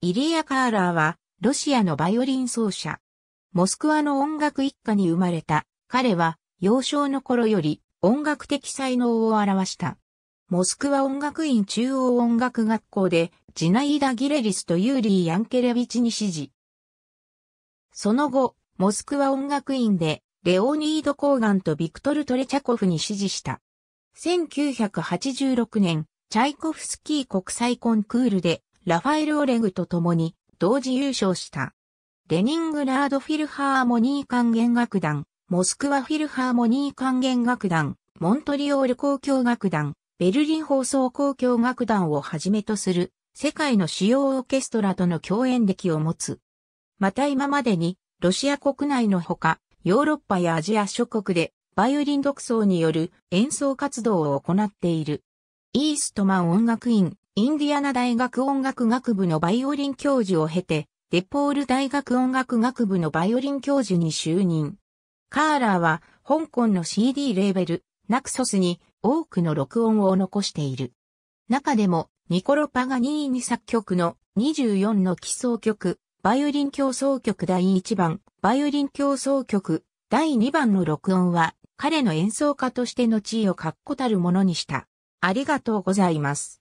イリア・カーラーは、ロシアのバイオリン奏者。モスクワの音楽一家に生まれた。彼は、幼少の頃より、音楽的才能を表した。モスクワ音楽院中央音楽学校で、ジナイダ・ギレリスとユーリー・ヤンケレビチに支持。その後、モスクワ音楽院で、レオニード・コーガンとビクトル・トレチャコフに支持した。1986年、チャイコフスキー国際コンクールでラファエル・オレグと共に同時優勝した。レニングラードフィルハーモニー管弦楽団、モスクワフィルハーモニー管弦楽団、モントリオール交響楽団、ベルリン放送交響楽団をはじめとする世界の主要オーケストラとの共演歴を持つ。また今までにロシア国内のほかヨーロッパやアジア諸国でバイオリン独奏による演奏活動を行っている。イーストマン音楽院インディアナ大学音楽学部のバイオリン教授を経て、デポール大学音楽学部のバイオリン教授に就任。カーラーは香港の CD レーベル、ナクソスに多くの録音を残している。中でも、ニコロ・パガ2位に作曲の24の基礎曲、バイオリン競争曲第1番、バイオリン競争曲第2番の録音は、彼の演奏家としての地位を確固たるものにした。ありがとうございます。